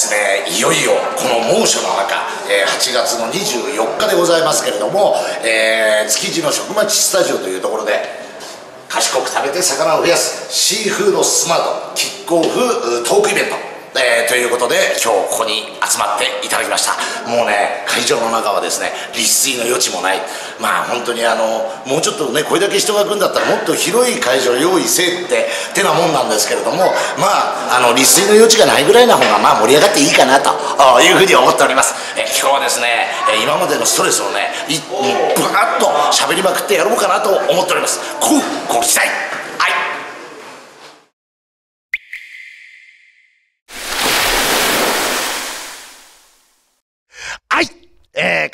ですねいよいよこの猛暑の中、えー、8月の24日でございますけれども、えー、築地の食町スタジオというところで賢く食べて魚を増やすシーフードスマートキックオフトークイベントえー、ということで今日ここに集まっていただきましたもうね会場の中はですね立水の余地もないまあ本当にあのもうちょっとねこれだけ人が来るんだったらもっと広い会場用意せえっててなもんなんですけれどもまああの立水の余地がないぐらいな方がまあ盛り上がっていいかなというふうに思っております、えー、今日はですね今までのストレスをねいバーッと喋りまくってやろうかなと思っておりますこうご期待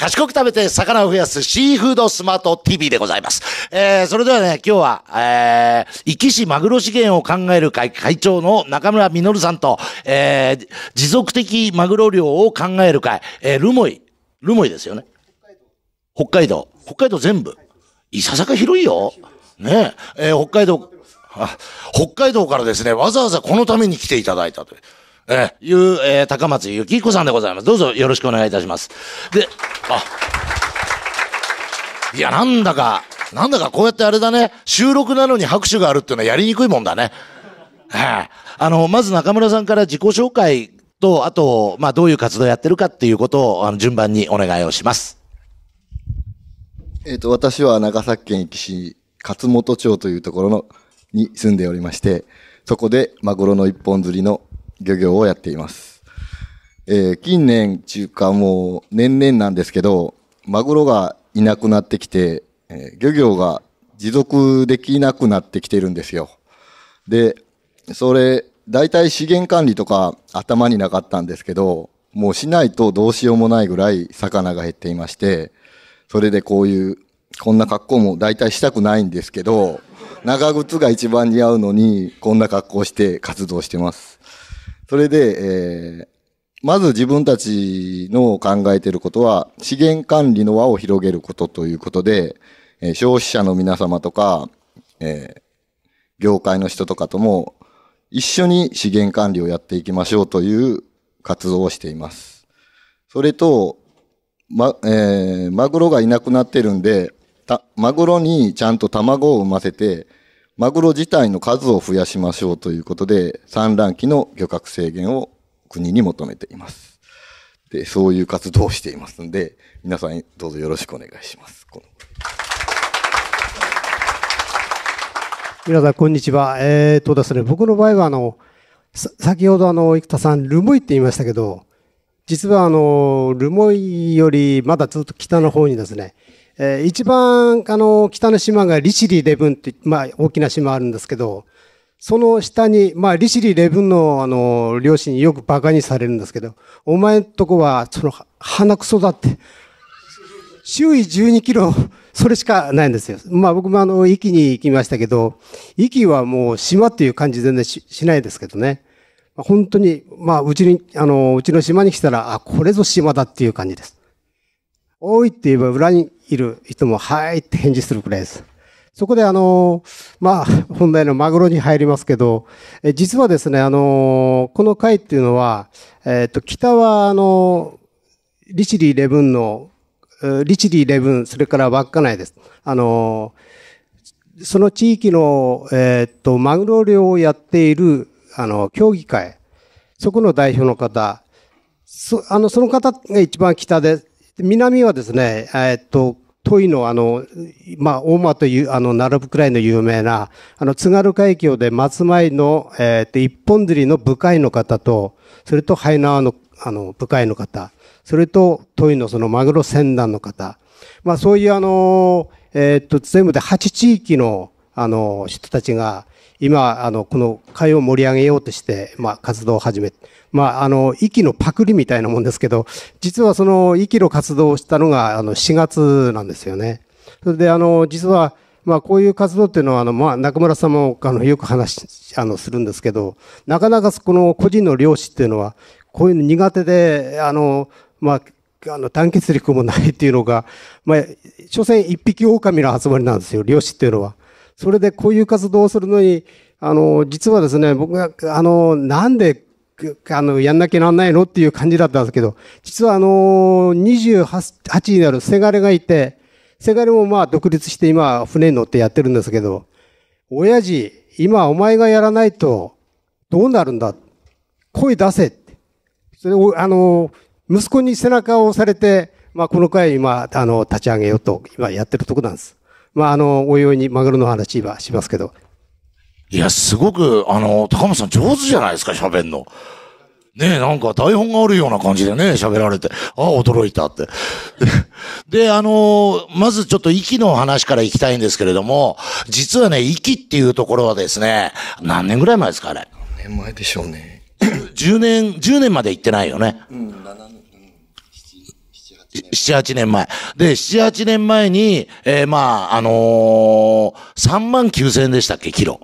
賢く食べて魚を増やすシーフードスマート TV でございます。えー、それではね、今日は、えー、壱岐市マグロ資源を考える会会長の中村実さんと、えー、持続的マグロ漁を考える会、えー、ルモイ、ルモイですよね。北海道。北海道全部。いささか広いよ。ねえ、えー、北海道、北海道からですね、わざわざこのために来ていただいたという。えー、いう、えー、高松幸彦さんでございます。どうぞよろしくお願いいたします。で、あ、いや、なんだか、なんだかこうやってあれだね、収録なのに拍手があるっていうのはやりにくいもんだね。はい、あの、まず中村さんから自己紹介と、あと、まあ、どういう活動やってるかっていうことを、あの、順番にお願いをします。えっ、ー、と、私は長崎県壱岐市勝本町というところの、に住んでおりまして、そこでマグロの一本釣りの漁業をやっています。えー、近年中間も年々なんですけど、マグロがいなくなってきて、えー、漁業が持続できなくなってきてるんですよ。で、それ、大体資源管理とか頭になかったんですけど、もうしないとどうしようもないぐらい魚が減っていまして、それでこういう、こんな格好も大体したくないんですけど、長靴が一番似合うのに、こんな格好して活動してます。それで、えー、まず自分たちの考えていることは、資源管理の輪を広げることということで、えー、消費者の皆様とか、えー、業界の人とかとも、一緒に資源管理をやっていきましょうという活動をしています。それと、ま、えー、マグロがいなくなってるんで、マグロにちゃんと卵を産ませて、マグロ自体の数を増やしましょうということで、産卵期の漁獲制限を国に求めています。で、そういう活動をしていますので、皆さんどうぞよろしくお願いします。皆さん、こんにちは。えー、っとですね、僕の場合は、あの、先ほどあの、生田さん、ルモイって言いましたけど、実はあの、留萌よりまだずっと北の方にですね、えー、一番、あの、北の島がリシリレブンって、まあ、大きな島あるんですけど、その下に、まあ、リシリレブンの、あの、両親によく馬鹿にされるんですけど、お前んとこは、その、鼻くそだって、周囲12キロ、それしかないんですよ。まあ僕もあの、行きに行きましたけど、行きはもう島っていう感じ全然しないですけどね。本当に、まあうちに、あの、うちの島に来たら、あ、これぞ島だっていう感じです。多いって言えば裏にいる人も、はいって返事するくらいです。そこであの、まあ、本題のマグロに入りますけど、え実はですね、あの、この回っていうのは、えっ、ー、と、北はあの、リチリー・レブンの、リチリー・レブン、それから稚内です。あの、その地域の、えっ、ー、と、マグロ漁をやっている、あの、協議会、そこの代表の方、そ、あの、その方が一番北で、南はですね、えー、っと、トいの、あの、まあ、大間という、あの、並ぶくらいの有名な、あの、津軽海峡で松前の、えー、っと、一本釣りの部会の方と、それとハイナワの、あの、部会の方、それと、トいのそのマグロ船団の方、まあ、そういうあの、えー、っと、全部で8地域の、あの、人たちが、今あのこの会を盛り上げようとして、まあ、活動を始めまああの息のパクリみたいなもんですけど実はその息の活動をしたのがあの4月なんですよね。それであの実はまあこういう活動っていうのはあのまあ中村さんもあのよく話あのするんですけどなかなかこの個人の漁師っていうのはこういうの苦手であのまああの団結力もないっていうのが、まあ、所詮一匹狼の集まりなんですよ、漁師っていうのは。それでこういう活動をするのに、あの、実はですね、僕が、あの、なんで、あの、やんなきゃなんないのっていう感じだったんですけど、実はあの、28になるせがれがいて、せがれもまあ独立して今船に乗ってやってるんですけど、親父、今お前がやらないとどうなるんだ声出せって。それを、あの、息子に背中を押されて、まあこの会今、あの、立ち上げようと今やってるとこなんです。まあ、あの、おいおいにマグロの話はしますけど。いや、すごく、あの、高本さん上手じゃないですか、喋んの。ねえ、なんか台本があるような感じでね、喋られて、ああ、驚いたって。で、あのまずちょっと息の話から行きたいんですけれども、実はね、息っていうところはですね、何年ぐらい前ですか、あれ。何年前でしょうね。10年、10年まで行ってないよね。うん、7七八年前。で、七八年前に、えー、まあ、あのー、3万9千円でしたっけ、キロ。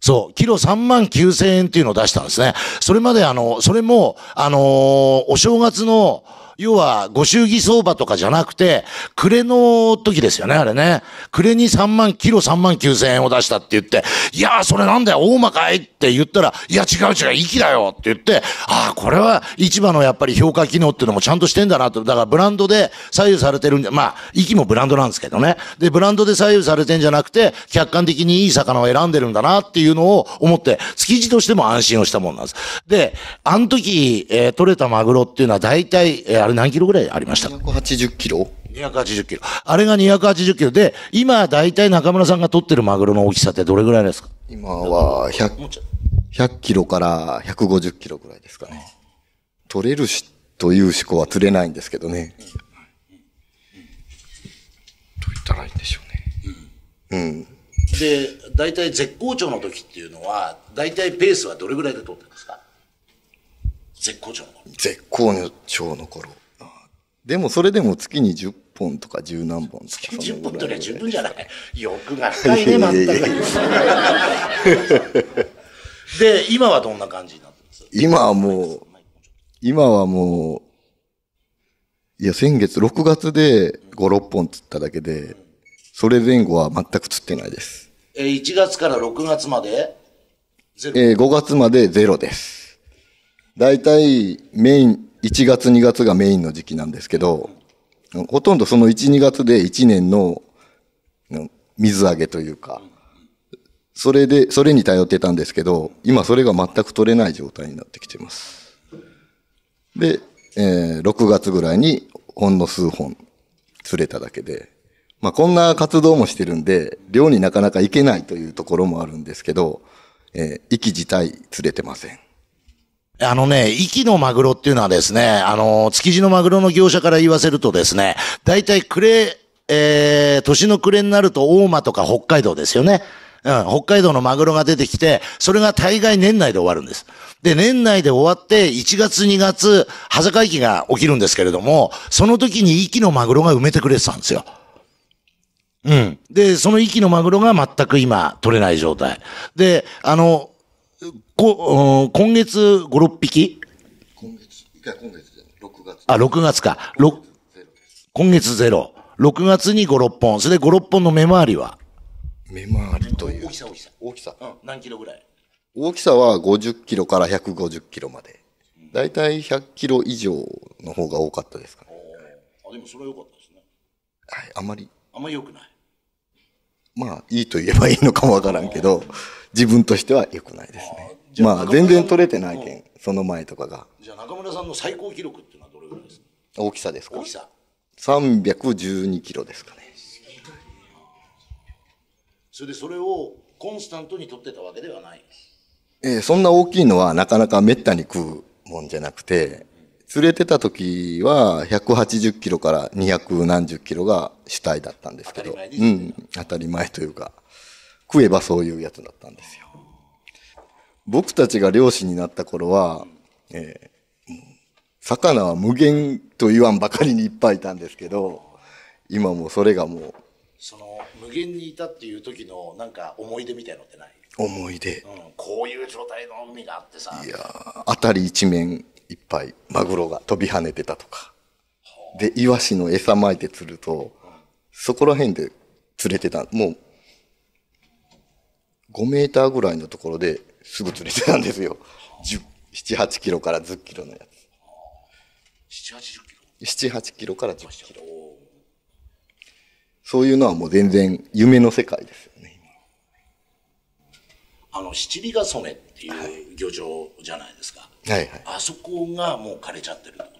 そう、キロ3万9千円っていうのを出したんですね。それまであの、それも、あのー、お正月の、要は、ご祝儀相場とかじゃなくて、暮れの時ですよね、あれね。暮れに3万、キロ3万9千円を出したって言って、いやー、それなんだよ、大間かいって言ったら、いや、違う違う、息だよって言って、ああ、これは市場のやっぱり評価機能っていうのもちゃんとしてんだなと。だから、ブランドで左右されてるんじゃ、まあ、息もブランドなんですけどね。で、ブランドで左右されてんじゃなくて、客観的にいい魚を選んでるんだなっていうのを思って、築地としても安心をしたもんなんです。で、あの時、えー、取れたマグロっていうのは大体、えーれ何キロぐらいありました ?280 キロ ?280 キロ。あれが280キロで、今大体中村さんが取ってるマグロの大きさってどれぐらいですか今は100、100キロから150キロぐらいですかね。取れるし、という思考は釣れないんですけどね。とう言ったらいいんでしょうね。うん。で、大体絶好調の時っていうのは、大体ペースはどれぐらいで取ってますか絶好調の頃。絶好調の頃。でもそれでも月に10本とか十何本とか月に10本とりゃ十分じゃない 欲が深いね全くで今はどんな感じになってます今はもう今はもういや先月6月で56本釣っただけでそれ前後は全く釣ってないですえ1月から6月までゼえー、5月までゼロです大体メイン1月2月がメインの時期なんですけど、ほとんどその1、2月で1年の水揚げというか、それで、それに頼ってたんですけど、今それが全く取れない状態になってきてます。で、えー、6月ぐらいにほんの数本釣れただけで、まあこんな活動もしてるんで、漁になかなか行けないというところもあるんですけど、えー、息自体釣れてません。あのね、息のマグロっていうのはですね、あの、築地のマグロの業者から言わせるとですね、大体暮れ、えー、年の暮れになると大間とか北海道ですよね。うん、北海道のマグロが出てきて、それが大概年内で終わるんです。で、年内で終わって、1月2月、端境期が起きるんですけれども、その時に息のマグロが埋めてくれてたんですよ。うん。で、その息のマグロが全く今取れない状態。で、あの、こ今月5、6匹今月、いや、今月で、6月。あ、6月か。6、今月ゼロ。6月に5、6本。それで5、6本の目回りは目回りという。大きさ、大きさ。大きさ。うん、何キロぐらい大きさは50キロから150キロまで。だいたい100キロ以上の方が多かったですかね。あ、でもそれは良かったですね。はい、あまり。あんまり良くない。まあ、いいと言えばいいのかもわからんけど。自分としては良くないですね。あまあ、全然取れてないけん、その前とかが。じゃあ、中村さんの最高記録っていうのはどれぐらいですか大きさですか大きさ。312キロですかね。それで、それをコンスタントに取ってたわけではない。えー、そんな大きいのはなかなか滅多に食うもんじゃなくて、釣れてた時は180キロから200何十キロが主体だったんですけど、うん、当たり前というか。食えばそういうやつだったんですよ。僕たちが漁師になった頃は、えー、魚は無限と言わんばかりにいっぱいいたんですけど、今もそれがもう。その無限にいたっていう時のなんか思い出みたいのってない思い出、うん、こういう状態の海があってさ。いや辺り一面いっぱいマグロが飛び跳ねてたとか。で、イワシの餌まいて釣ると、そこら辺で釣れてた。もう5メーターぐらいのところですぐ釣れてたんですよ。7、8キロから10キロのやつ。7、80キロ ?7、8キロから10キロ。そういうのはもう全然夢の世界ですよね、あの、七里ヶ染めっていう漁場じゃないですか。はいはい。あそこがもう枯れちゃってるってこ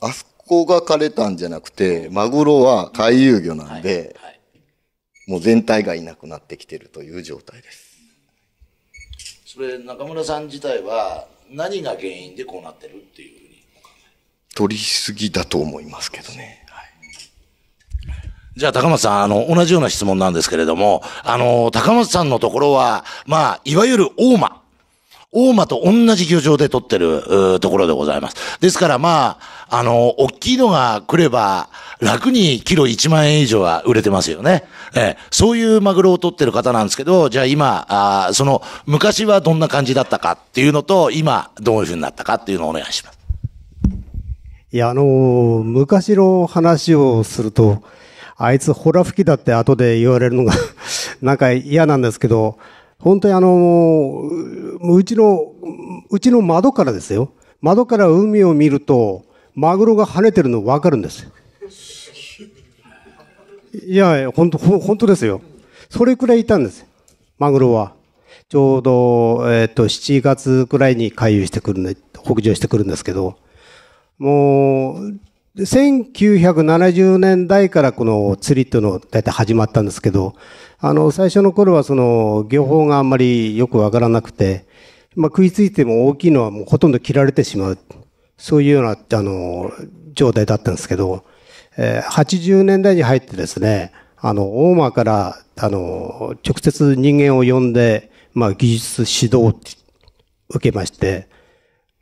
とあそこが枯れたんじゃなくて、マグロは回遊魚なんで、はいはいもう全体がいなくなってきてるという状態です。それ、中村さん自体は何が原因でこうなってるっていうふうに取りすぎだと思いますけどね。じゃあ、高松さん、あの、同じような質問なんですけれども、あの、高松さんのところは、まあ、いわゆる大間大間と同じ漁場で取ってるところでございます。ですからまあ、あの、大きいのが来れば、楽にキロ1万円以上は売れてますよね。えそういうマグロを取ってる方なんですけど、じゃあ今、あその、昔はどんな感じだったかっていうのと、今、どういうふうになったかっていうのをお願いします。いや、あのー、昔の話をすると、あいつほら吹きだって後で言われるのがなんか嫌なんですけど、本当にあの、うちの、うちの窓からですよ。窓から海を見ると、マグロが跳ねてるの分かるんです。いや、本当、本当ですよ。それくらいいたんです。マグロは。ちょうど、えっ、ー、と、7月くらいに回遊してくるね、北上してくるんですけど、もう、1970年代からこの釣りっていうのを大体始まったんですけど、あの、最初の頃はその、漁法があんまりよくわからなくて、まあ、食いついても大きいのはもうほとんど切られてしまう。そういうような、あの、状態だったんですけど、えー、80年代に入ってですね、あの、オーマーから、あの、直接人間を呼んで、まあ、技術指導を受けまして、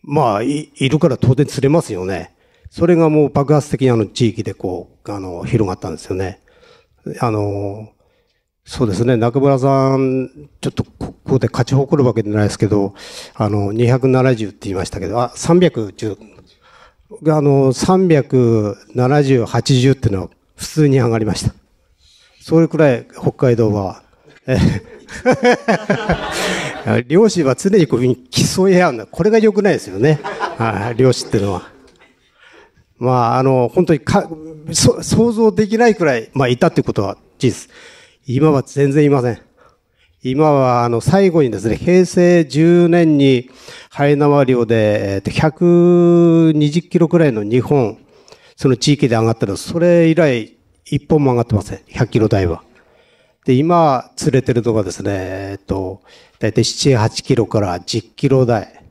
まあ、い、いるから当然釣れますよね。それがもう爆発的にあの地域でこう、あの、広がったんですよね。あの、そうですね、中村さん、ちょっとここで勝ち誇るわけじゃないですけど、あの、270って言いましたけど、あ、310、あの、370、80っていうのは普通に上がりました。それくらい北海道は、え 漁師は常にこういうふうに競い合うんだ。これが良くないですよね。漁師っていうのは。まあ、あの、本当にか、想像できないくらい、まあ、いたってことは事実。今は全然いません。今はあの最後にですね、平成10年にハエナワ漁で120キロくらいの日本、その地域で上がったの、それ以来一本も上がってません。100キロ台は。で、今釣れてるのがですね、えっと、だいたい7、8キロから10キロ台。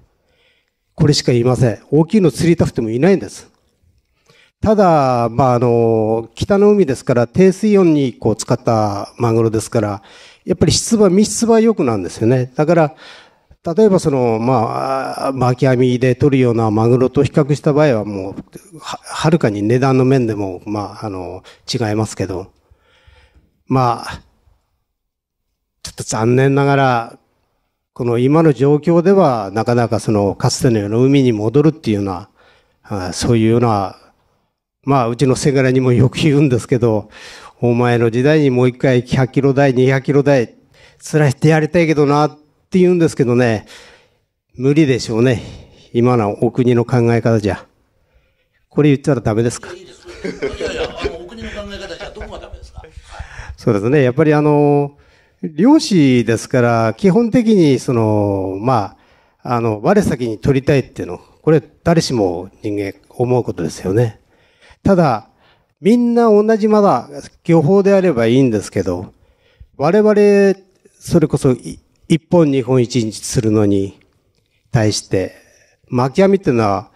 これしかいません。大きいの釣りたくてもいないんです。ただ、まあ、あの、北の海ですから、低水温にこう使ったマグロですから、やっぱり質は、密質は良くなんですよね。だから、例えばその、まあ、巻き網で取るようなマグロと比較した場合はもう、はるかに値段の面でも、まあ、あの、違いますけど、まあ、ちょっと残念ながら、この今の状況では、なかなかその、かつてのような海に戻るっていうような、そういうようなまあ、うちのせがれにもよく言うんですけど、お前の時代にもう一回100キロ台、200キロ台、らしてやりたいけどなって言うんですけどね、無理でしょうね。今のお国の考え方じゃ。これ言ったらダメですかいいです。いやいや、あの、お国の考え方じゃどこがダメですか、そうですね。やっぱりあの、漁師ですから、基本的にその、まあ、あの、我先に取りたいっていうの、これ誰しも人間思うことですよね。ただ、みんな同じまだ漁法であればいいんですけど、我々、それこそ一本二本一日するのに対して、巻き網っていうのは、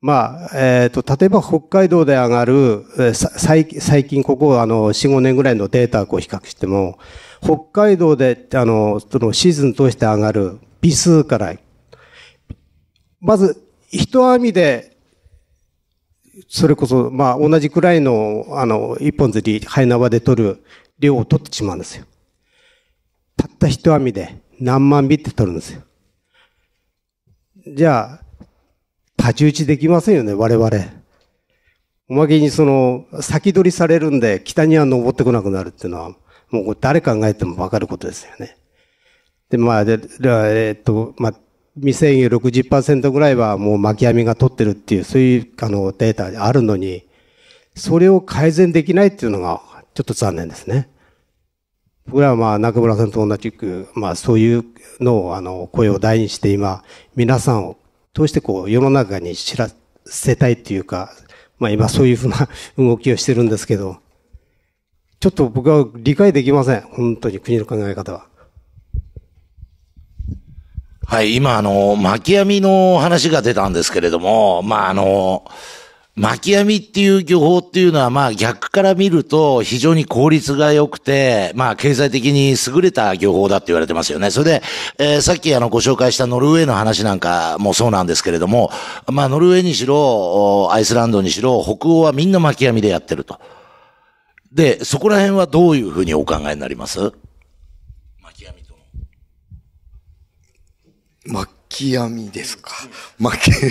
まあ、えっ、ー、と、例えば北海道で上がる、最近ここ、あの、四五年ぐらいのデータを比較しても、北海道で、あの、そのシーズン通して上がる微数から、まず、一網でそれこそ、まあ、同じくらいの、あの、一本釣り、ハイ縄で取る量を取ってしまうんですよ。たった一網で何万尾って取るんですよ。じゃあ、太刀打ちできませんよね、我々。おまけにその、先取りされるんで、北には登ってこなくなるっていうのは、もう誰考えてもわかることですよね。で、まあ、で、えっと、まあ、未制限60%ぐらいはもう巻き網が取ってるっていう、そういうあのデータあるのに、それを改善できないっていうのがちょっと残念ですね。僕らはまあ中村さんと同じく、まあそういうのをあの声を大にして今、皆さんを通してこう世の中に知らせたいっていうか、まあ今そういうふうな 動きをしてるんですけど、ちょっと僕は理解できません。本当に国の考え方は。はい、今、あの、巻き網の話が出たんですけれども、まあ、あの、巻き網っていう漁法っていうのは、まあ、逆から見ると非常に効率が良くて、まあ、経済的に優れた漁法だって言われてますよね。それで、えー、さっきあの、ご紹介したノルウェーの話なんかもそうなんですけれども、まあ、ノルウェーにしろ、アイスランドにしろ、北欧はみんな巻き網でやってると。で、そこら辺はどういうふうにお考えになります巻き網ですか。巻き、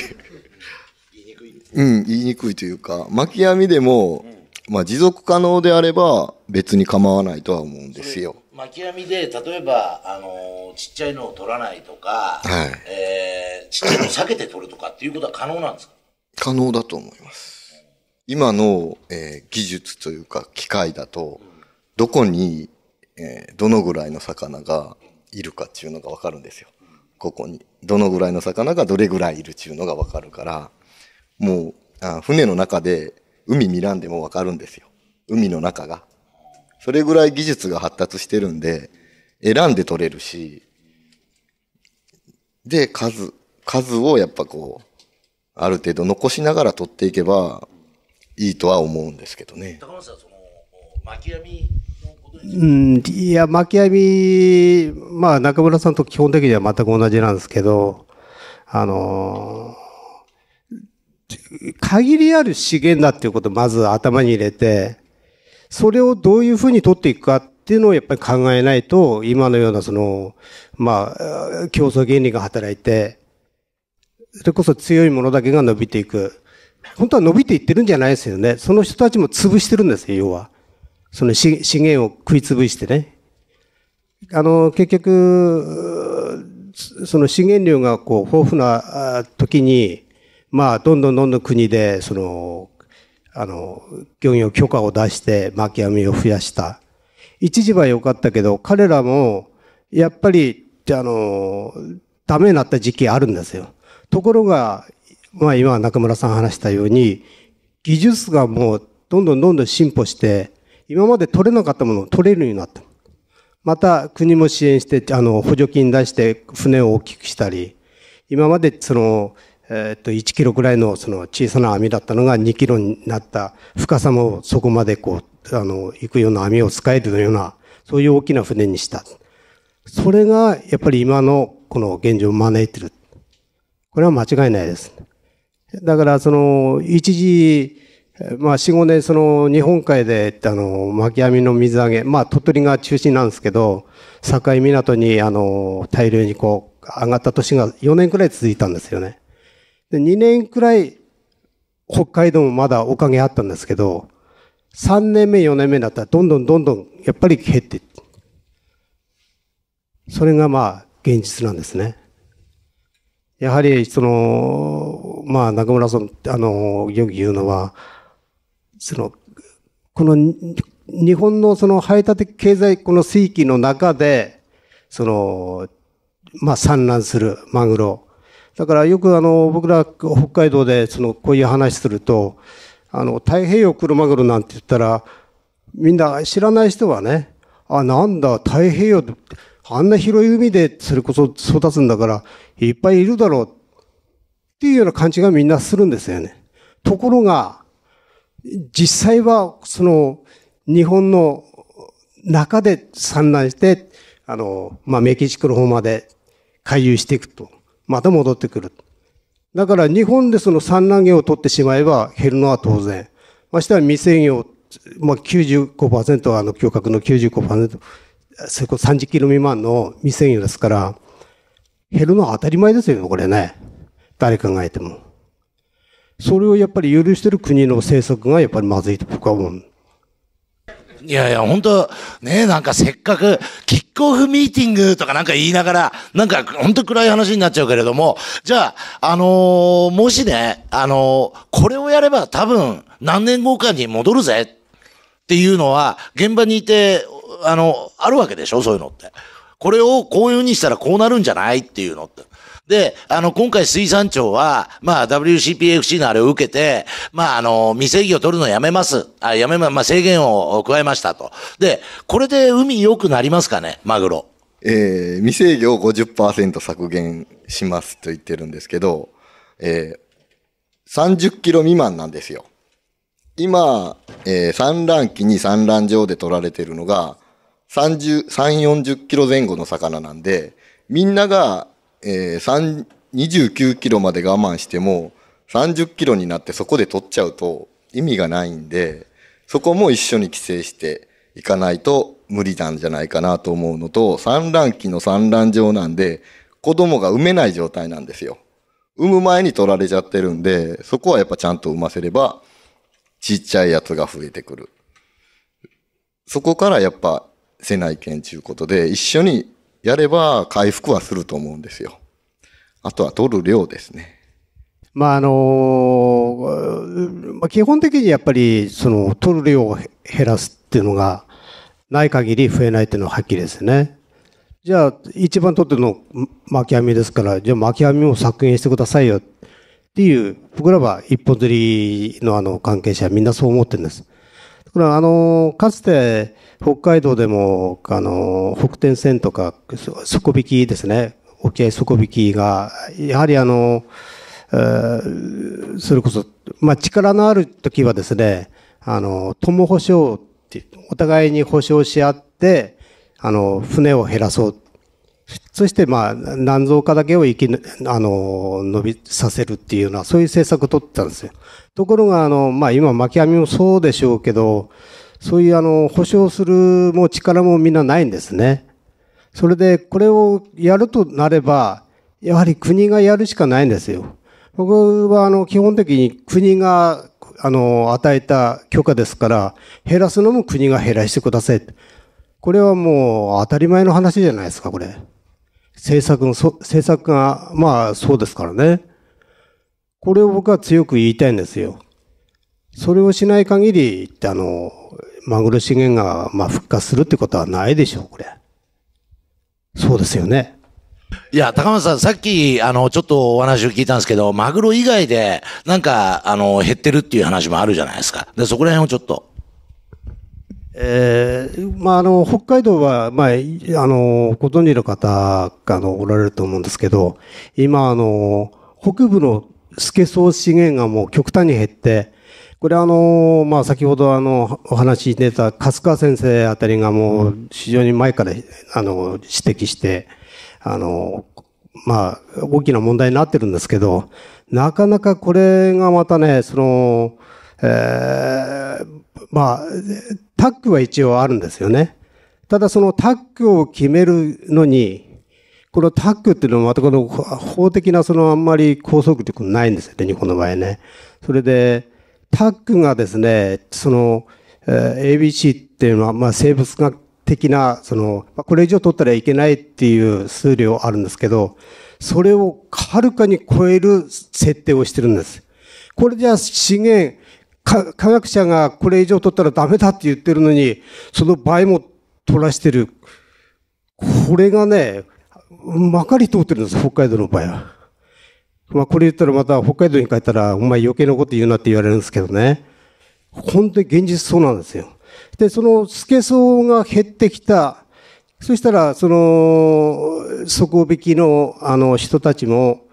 うん、言いにくいというか、巻き網でも、まあ持続可能であれば別に構わないとは思うんですよ。巻き網で、例えば、あのー、ちっちゃいのを取らないとか、はい、えー、ちっちゃいのを避けて取るとかっていうことは可能なんですか可能だと思います。今の、えー、技術というか機械だと、どこに、えどのぐらいの魚がいるかっていうのがわかるんですよ。ここにどのぐらいの魚がどれぐらいいるっちゅうのが分かるからもうあ船の中で海見らんでも分かるんですよ海の中がそれぐらい技術が発達してるんで選んで取れるしで数数をやっぱこうある程度残しながら取っていけばいいとは思うんですけどね高松さんその巻き網うん、いや、巻き網、まあ中村さんと基本的には全く同じなんですけど、あのー、限りある資源だっていうことをまず頭に入れて、それをどういうふうに取っていくかっていうのをやっぱり考えないと、今のようなその、まあ、競争原理が働いて、それこそ強いものだけが伸びていく。本当は伸びていってるんじゃないですよね。その人たちも潰してるんですよ、要は。その資源を食いつぶしてね、あの、結局、その資源量がこう豊富な時に、まあ、どんどんどんどん国で、その、あの、漁業許可を出して巻き網を増やした。一時は良かったけど、彼らも、やっぱり、あの、ダメになった時期あるんですよ。ところが、まあ今中村さん話したように、技術がもうどんどんどんどん進歩して、今まで取れなかったものを取れるようになった。また、国も支援して、あの、補助金出して、船を大きくしたり、今まで、その、えっと、1キロぐらいの、その、小さな網だったのが2キロになった、深さもそこまで、こう、あの、行くような網を使えるような、そういう大きな船にした。それが、やっぱり今の、この現状を招いてる。これは間違いないです。だから、その、一時、まあ、4、5年、その、日本海で、あの、巻き網の水揚げ、まあ、鳥取が中心なんですけど、境港に、あの、大量にこう、上がった年が4年くらい続いたんですよね。で、2年くらい、北海道もまだおかげあったんですけど、3年目、4年目だったら、どんどんどんどん、やっぱり減って、それがまあ、現実なんですね。やはり、その、まあ、中村さん、あの、よく言うのは、その、この日本のその排他的経済この水域の中で、その、まあ産卵するマグロ。だからよくあの、僕ら北海道でその、こういう話すると、あの、太平洋クロマグロなんて言ったら、みんな知らない人はね、あ、なんだ、太平洋って、あんな広い海でそれこそ育つんだから、いっぱいいるだろうっていうような感じがみんなするんですよね。ところが、実際は、その、日本の中で産卵して、あの、まあ、メキシコの方まで回遊していくと。また戻ってくる。だから日本でその産卵業を取ってしまえば減るのは当然。ましては未成業、まあ95、95%はあの、漁獲の95%、それこそ30キロ未満の未成業ですから、減るのは当たり前ですよ、これね。誰考えても。それをやっぱり許してる国の政策がやっぱりまずいと僕は思う。いやいや、本当ねなんかせっかく、キックオフミーティングとかなんか言いながら、なんか本当暗い話になっちゃうけれども、じゃあ、あのー、もしね、あのー、これをやれば多分何年後かに戻るぜっていうのは、現場にいて、あの、あるわけでしょそういうのって。これをこういううにしたらこうなるんじゃないっていうのって。で、あの、今回水産庁は、まあ、WCPFC のあれを受けて、まあ、あの、未正義を取るのやめます。あ、やめま、まあ、制限を加えましたと。で、これで海良くなりますかね、マグロ。えー、未制御を50%削減しますと言ってるんですけど、えー、30キロ未満なんですよ。今、えー、産卵期に産卵場で取られてるのが、30、3、40キロ前後の魚なんで、みんながえー、29キロまで我慢しても30キロになってそこで取っちゃうと意味がないんで、そこも一緒に規制していかないと無理なんじゃないかなと思うのと、産卵期の産卵場なんで、子供が産めない状態なんですよ。産む前に取られちゃってるんで、そこはやっぱちゃんと産ませれば、ちっちゃいやつが増えてくる。そこからやっぱ、せないけんちゅうことで、一緒にやれば回復はすると思うんですよ。あとは取る量ですね。まああの、基本的にやっぱりその取る量を減らすっていうのがない限り増えないっていうのははっきりですね。じゃあ一番取ってるの巻き網ですから、じゃあ巻き網も削減してくださいよっていう、僕らは一本釣りのあの関係者みんなそう思ってるんです。これはあの、かつて北海道でも、あの、北天線とか、底引きですね、沖合底引きが、やはりあの、えー、それこそ、まあ、力のある時はですね、あの、共保証って、お互いに保証し合って、あの、船を減らそうそして、まあ、何蔵化だけを生き、あの、伸びさせるっていうような、そういう政策を取ってたんですよ。ところが、あの、まあ、今、巻き網もそうでしょうけど、そういう、あの、保証するも力もみんなないんですね。それで、これをやるとなれば、やはり国がやるしかないんですよ。僕は、あの、基本的に国が、あの、与えた許可ですから、減らすのも国が減らしてください。これはもう当たり前の話じゃないですか、これ。政策の、政策が、まあそうですからね。これを僕は強く言いたいんですよ。それをしない限り、あの、マグロ資源が、まあ、復活するってことはないでしょう、これ。そうですよね。いや、高松さん、さっき、あの、ちょっとお話を聞いたんですけど、マグロ以外で、なんか、あの、減ってるっていう話もあるじゃないですか。で、そこら辺をちょっと。えーまあ、あの北海道は、まあ、あのご存知の方がのおられると思うんですけど今あの北部のスソウ資源がもう極端に減ってこれあの、まあ、先ほどあのお話し出た粕川先生あたりがもう非常に前からあの指摘してあの、まあ、大きな問題になってるんですけどなかなかこれがまたねその、えー、まあタッグは一応あるんですよね。ただそのタッグを決めるのに、このタッグっていうのはまたこの法的なそのあんまり拘束力ないんですよね、日本の場合ね。それで、タッグがですね、その、えー、ABC っていうのは、まあ、生物学的な、その、これ以上取ったらいけないっていう数量あるんですけど、それをはるかに超える設定をしてるんです。これじゃ資源、科学者がこれ以上取ったらダメだって言ってるのに、その倍も取らしてる。これがね、まかり通ってるんです、北海道の場合は。まあ、これ言ったらまた北海道に帰ったら、お前余計なこと言うなって言われるんですけどね。本当に現実そうなんですよ。で、そのスケソウが減ってきた。そしたら、その、底引きの、あの、人たちも、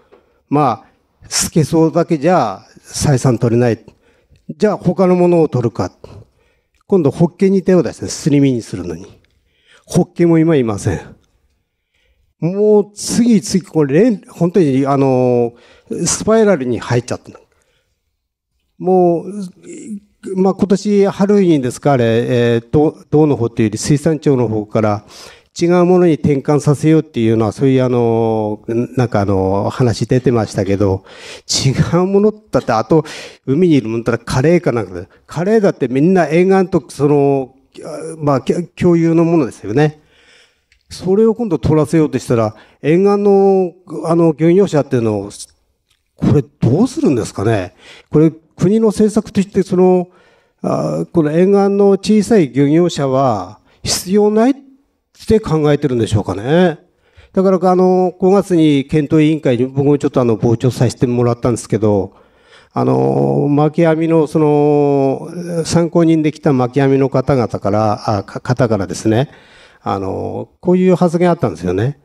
まあ、スケソウだけじゃ採算取れない。じゃあ他のものを取るか。今度、ホッケに手を出して、すり身にするのに。ホッケも今いません。もう次々これ、本当にあの、スパイラルに入っちゃった。もう、まあ、今年春にですか、あれ、えー、道の方っていうより水産庁の方から、違うものに転換させようっていうのは、そういうあの、なんかあの、話出てましたけど、違うものだって、あと、海にいるもんだったらカレーかなんかで、カレーだってみんな沿岸と、その、まあ、共有のものですよね。それを今度取らせようとしたら、沿岸の、あの、漁業者っていうのを、これどうするんですかねこれ、国の政策として、その、あこの沿岸の小さい漁業者は必要ないっして考えてるんでしょうかね。だから、あの、5月に検討委員会に僕もちょっとあの、傍聴させてもらったんですけど、あの、巻き網の、その、参考人で来た巻き網の方々から、あ方からですね、あの、こういう発言あったんですよね。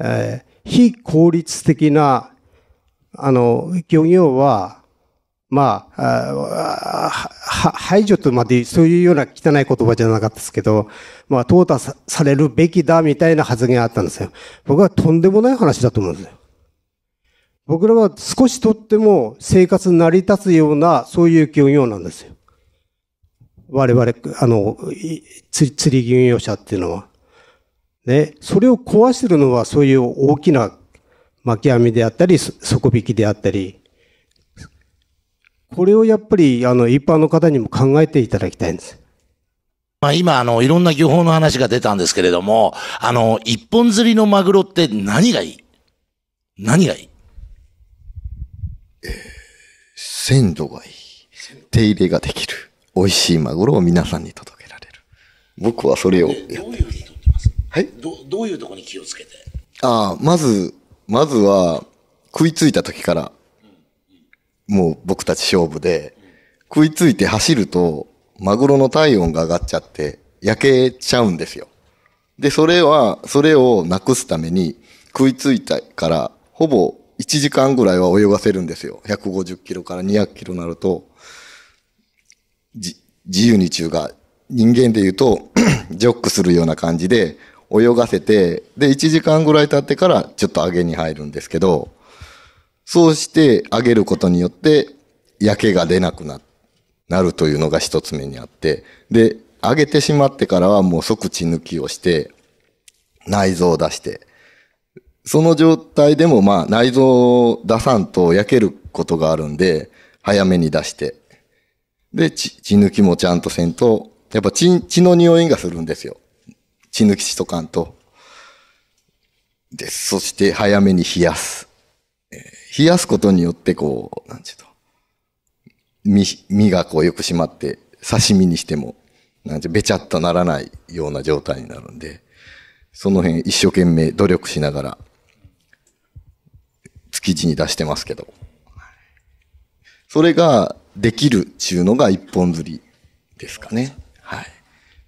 えー、非効率的な、あの、漁業は、まあ、排除とまでそういうような汚い言葉じゃなかったですけど、まあ、淘汰されるべきだみたいな発言があったんですよ。僕はとんでもない話だと思うんですよ。僕らは少しとっても生活成り立つような、そういう企業なんですよ。我々、あの、釣り企業者っていうのは。ね、それを壊してるのはそういう大きな巻き網であったり、底引きであったり、これをやっぱり、あの、一般の方にも考えていただきたいんです。まあ、今、あの、いろんな漁法の話が出たんですけれども、あの、一本釣りのマグロって何がいい何がいいえー、鮮度がいい。手入れができる。美味しいマグロを皆さんに届けられる。僕はそれをやってどういうふうにとってますはいどどういうとこに気をつけてああ、まず、まずは、食いついた時からもう僕たち勝負で、食いついて走ると、マグロの体温が上がっちゃって、焼けちゃうんですよ。で、それは、それをなくすために、食いついたから、ほぼ1時間ぐらいは泳がせるんですよ。150キロから200キロになると、自由に中が、人間で言うと ジョックするような感じで、泳がせて、で、1時間ぐらい経ってから、ちょっと揚げに入るんですけど、そうしてあげることによって、焼けが出なくなるというのが一つ目にあって、で、あげてしまってからはもう即血抜きをして、内臓を出して、その状態でもまあ内臓を出さんと焼けることがあるんで、早めに出して、で、血抜きもちゃんとせんと、やっぱ血血の匂いがするんですよ。血抜きしとかんと。で、そして早めに冷やす。冷やすことによってこう、なんちゅうと、身、身がこうよく締まって、刺身にしても、なんちゅう、べちゃっとならないような状態になるんで、その辺一生懸命努力しながら、築地に出してますけど。それができるっちゅうのが一本釣りですかね。はい。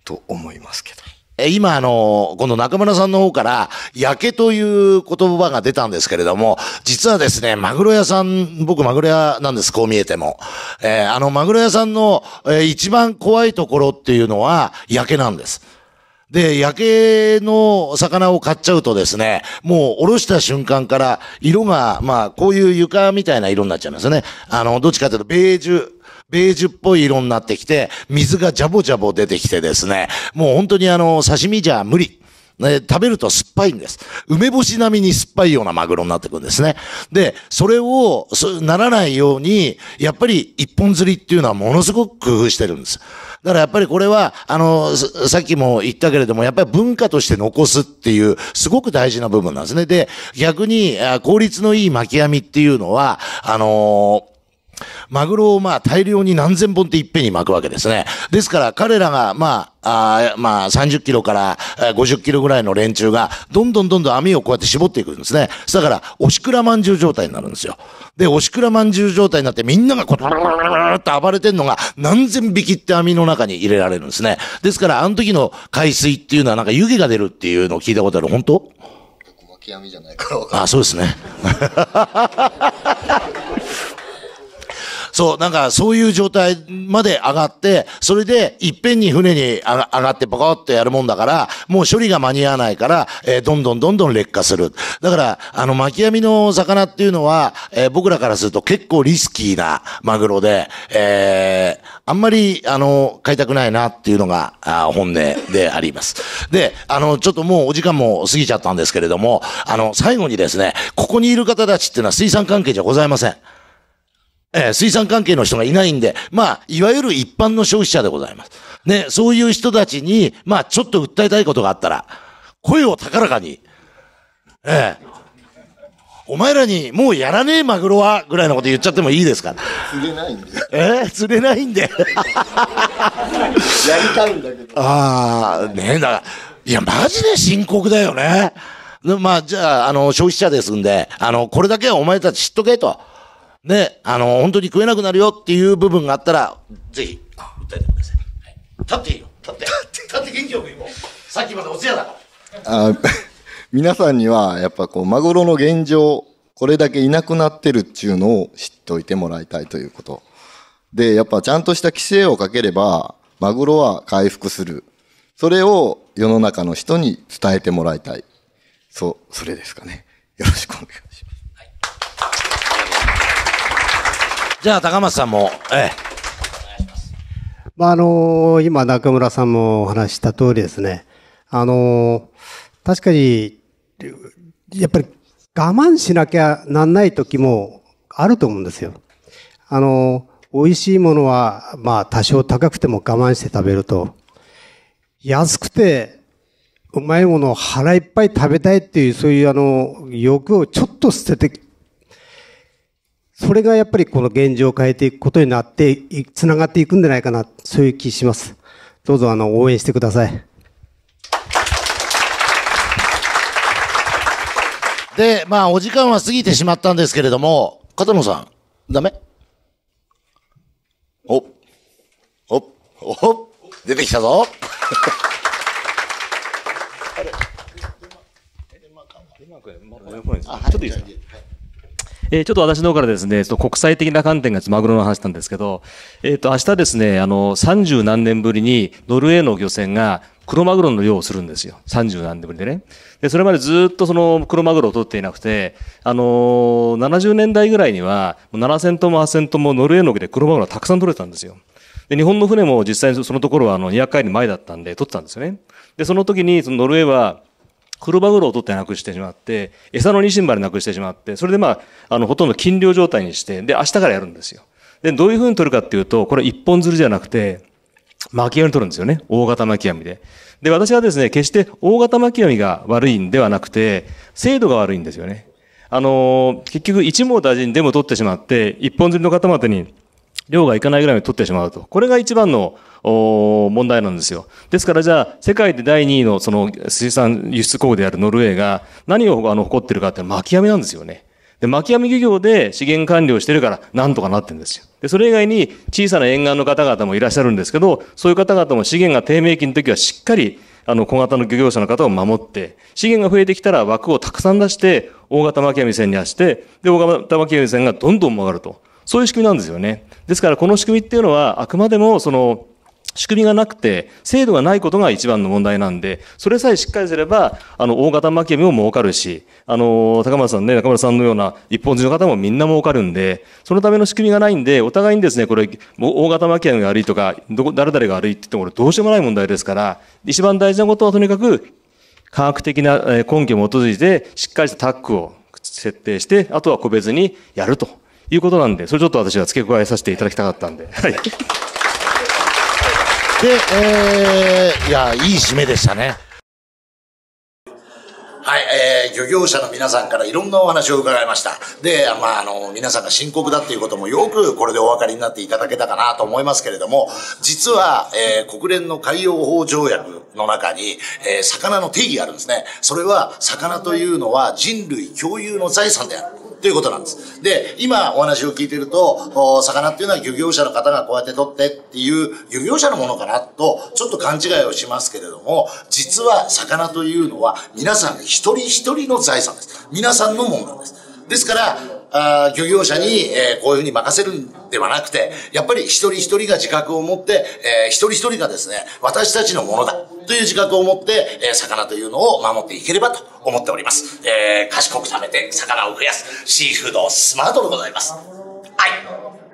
と思いますけど。今あの、この中村さんの方から、焼けという言葉が出たんですけれども、実はですね、マグロ屋さん、僕マグロ屋なんです、こう見えても。えー、あの、マグロ屋さんの、えー、一番怖いところっていうのは、焼けなんです。で、焼けの魚を買っちゃうとですね、もうおろした瞬間から色が、まあ、こういう床みたいな色になっちゃいますよね。あの、どっちかというとベージュ。ベージュっぽい色になってきて、水がジャボジャボ出てきてですね、もう本当にあの、刺身じゃ無理。ね、食べると酸っぱいんです。梅干し並みに酸っぱいようなマグロになってくるんですね。で、それを、そならないように、やっぱり一本釣りっていうのはものすごく工夫してるんです。だからやっぱりこれは、あの、さっきも言ったけれども、やっぱり文化として残すっていう、すごく大事な部分なんですね。で、逆に、効率のいい巻き網っていうのは、あのーマグロをまあ大量に何千本っていっぺんに巻くわけですね。ですから彼らがまあ、あまあ30キロから50キロぐらいの連中がどんどんどんどん網をこうやって絞っていくんですね。だから、おしくらまんじゅう状態になるんですよ。で、おしくらまんじゅう状態になってみんながこう、ブルブルブって暴れてるのが何千匹って網の中に入れられるんですね。ですから、あの時の海水っていうのはなんか湯気が出るっていうのを聞いたことある。本当あ、そうですね。そう、なんかそういう状態まで上がって、それでいっぺんに船に上がってパカッとやるもんだから、もう処理が間に合わないから、えー、どんどんどんどん劣化する。だから、あの、巻き網の魚っていうのは、えー、僕らからすると結構リスキーなマグロで、えー、あんまり、あの、買いたくないなっていうのが、あ本音であります。で、あの、ちょっともうお時間も過ぎちゃったんですけれども、あの、最後にですね、ここにいる方たちっていうのは水産関係じゃございません。えー、水産関係の人がいないんで、まあ、いわゆる一般の消費者でございます。ね、そういう人たちに、まあ、ちょっと訴えたいことがあったら、声を高らかに、ええー、お前らにもうやらねえマグロは、ぐらいのこと言っちゃってもいいですか釣れないんで。えー、釣れないんで。やりたいんだけど。ああ、ねえ、だいや、マジで深刻だよね。まあ、じゃあ、あの、消費者ですんで、あの、これだけはお前たち知っとけと。ね、あの、本当に食えなくなるよっていう部分があったら、ぜひ、訴えてください。立っていいよ。立って。立って元気よくこう。さっきまでお通夜だから。あ 皆さんには、やっぱこう、マグロの現状、これだけいなくなってるっちゅうのを知っておいてもらいたいということ。で、やっぱちゃんとした規制をかければ、マグロは回復する。それを世の中の人に伝えてもらいたい。そう、それですかね。よろしくお願いします。じゃあ、高松さんも、ええ。まあ、あのー、今、中村さんもお話した通りですね。あのー、確かに、やっぱり我慢しなきゃなんない時もあると思うんですよ。あのー、美味しいものは、まあ、多少高くても我慢して食べると、安くて、うまいものを腹いっぱい食べたいっていう、そういうあの、欲をちょっと捨ててそれがやっぱりこの現状を変えていくことになって、つながっていくんじゃないかな、そういう気します。どうぞあの、応援してください。で、まあ、お時間は過ぎてしまったんですけれども、片野さん、ダメお、お、お、出てきたぞ。あれ、デマ、デマ、いマ、デマ、えー、ちょっと私の方からですね、ちょっと国際的な観点がマグロの話なんですけど、えっ、ー、と、明日ですね、あの、三十何年ぶりにノルウェーの漁船がクロマグロの漁をするんですよ。三十何年ぶりでね。で、それまでずっとそのクロマグロを取っていなくて、あのー、70年代ぐらいには、7000トンも8000トンもノルウェーの沖でクロマグロたくさん取れたんですよ。で、日本の船も実際にそのところはあの200回り前だったんで取ってたんですよね。で、その時にそのノルウェーは、クロバグロを取ってなくしてしまって、餌のニシンバルなくしてしまって、それでまあ、あの、ほとんど禁漁状態にして、で、明日からやるんですよ。で、どういうふうに取るかっていうと、これ一本釣りじゃなくて、巻き網取るんですよね。大型巻き網で。で、私はですね、決して大型巻き網が悪いんではなくて、精度が悪いんですよね。あのー、結局一網打尽でも取ってしまって、一本釣りの方までに、量がいかないぐらいに取ってしまうと。これが一番のお問題なんですよ。ですからじゃあ、世界で第2位のその水産輸出国であるノルウェーが何をあの誇ってるかって巻き網なんですよね。で、巻き網漁業で資源管理をしてるから、なんとかなってるんですよ。で、それ以外に小さな沿岸の方々もいらっしゃるんですけど、そういう方々も資源が低迷期の時はしっかり、あの、小型の漁業者の方を守って、資源が増えてきたら枠をたくさん出して、大型巻き網船に走して、で、大型巻き網船がどんどん曲がると。そういう仕組みなんですよね。ですからこの仕組みっていうのはあくまでもその仕組みがなくて、制度がないことが一番の問題なんで、それさえしっかりすれば、あの、大型巻き網も儲かるし、あの、高村さんね、中村さんのような一本人の方もみんな儲かるんで、そのための仕組みがないんで、お互いにですね、これ、大型巻き網が悪いとか、どこ、誰々が悪いって言っても、これどうしようもない問題ですから、一番大事なことはとにかく、科学的な根拠を基づいて、しっかりしたタッグを設定して、あとは個別にやると。いうことなんで、それちょっと私は付け加えさせていただきたかったんで。はい。で、えー、いや、いい締めでしたね。はい、えー、漁業者の皆さんからいろんなお話を伺いました。で、まあ、あの、皆さんが深刻だっていうこともよくこれでお分かりになっていただけたかなと思いますけれども、実は、えー、国連の海洋法条約の中に、えー、魚の定義があるんですね。それは、魚というのは人類共有の財産である。ということなんです。で、今お話を聞いてると、魚っていうのは漁業者の方がこうやって取ってっていう漁業者のものかなと、ちょっと勘違いをしますけれども、実は魚というのは皆さん一人一人の財産です。皆さんのものなんです。ですから、あ漁業者に、えー、こういうふうに任せるんではなくて、やっぱり一人一人が自覚を持って、えー、一人一人がですね、私たちのものだという自覚を持って、えー、魚というのを守っていければと思っております。えー、賢く食べて魚を増やす、シーフードスマートでございます。はい。